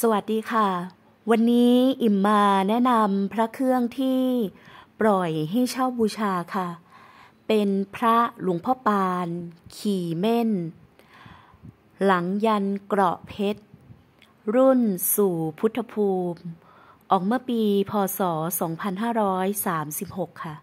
สวัสดีค่ะ วันนี้อิมมาแนะนำพระเครื่องที่ปล่อยให้เช่าบูชาค่ะ เป็นพระหลวงพ่อปานขี่เม่น หลังยันเกราะเพชรรุ่นสู่พุทธภูมิ ออกเมื่อปีพศ 2536 ค่ะ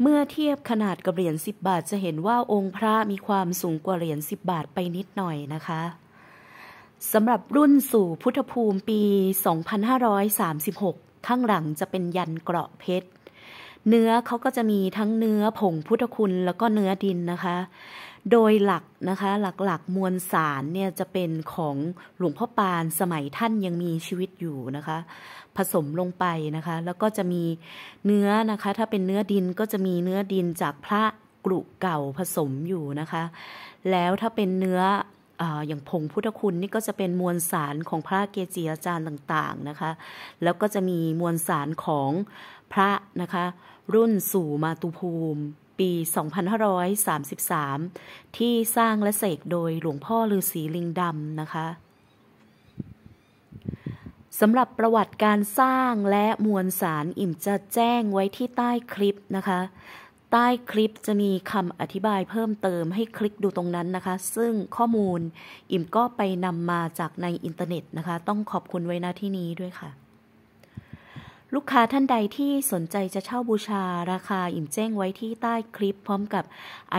เมื่อเทียบขนาดกับเหรียญ10 บาทจะเห็นว่าองค์พระมีความสูงกว่าเหรียญ10 บาทไปนิดหน่อยนะคะ สำหรับรุ่นสู่พุทธภูมิปี 2536 ข้างหลังจะเป็นยันเกราะเพชรเนื้อเขาก็จะมีทั้งเนื้อผงพุทธคุณ แล้วก็เนื้อดินนะคะ โดยหลักนะคะหลักๆมวลสารเนี่ย จะเป็นของหลวงพ่อปานสมัยท่านยังมีชีวิตอยู่นะคะ ผสมลงไปนะคะ แล้วก็จะมีเนื้อนะคะ ถ้าเป็นเนื้อดินก็จะมีเนื้อดินจากพระกรุเก่าผสมอยู่นะคะ แล้วถ้าเป็นเนื้ออย่างผงพุทธคุณนี่ก็จะเป็นมวลสารของพระเกจิอาจารย์ต่างๆนะคะ แล้วก็จะมีมวลสารของพระนะคะรุ่นสู่มาตุภูมิ ปี 2533 ที่สร้างและเสกโดยหลวงพ่อฤาษีลิงดำนะคะสำหรับประวัติการสร้างและมวลสารอิ่มจะแจ้งไว้ที่ใต้คลิปนะคะใต้คลิปจะมีคำอธิบายเพิ่มเติมให้คลิกดูตรงนั้นนะคะ ซึ่งข้อมูลอิ่มก็ไปนำมาจากในอินเทอร์เน็ตนะคะ ต้องขอบคุณไว้ะที่นี้ด้วยค่ะ ลูกค้าท่านใดที่สนใจจะเช่าบูชาราคาอิ่มแจ้งไว้ที่ใต้คลิปพร้อมกับ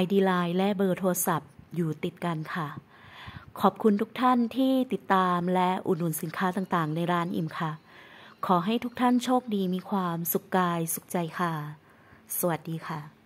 ID Line และเบอร์โทรศัพท์ อยู่ติดกันค่ะ ขอบคุณทุกท่านที่ติดตามและอุดหนุนสินค้าต่างๆ ในร้านอิ่มค่ะ ขอให้ทุกท่านโชคดีมีความสุขกายสุขใจค่ะ สวัสดีค่ะ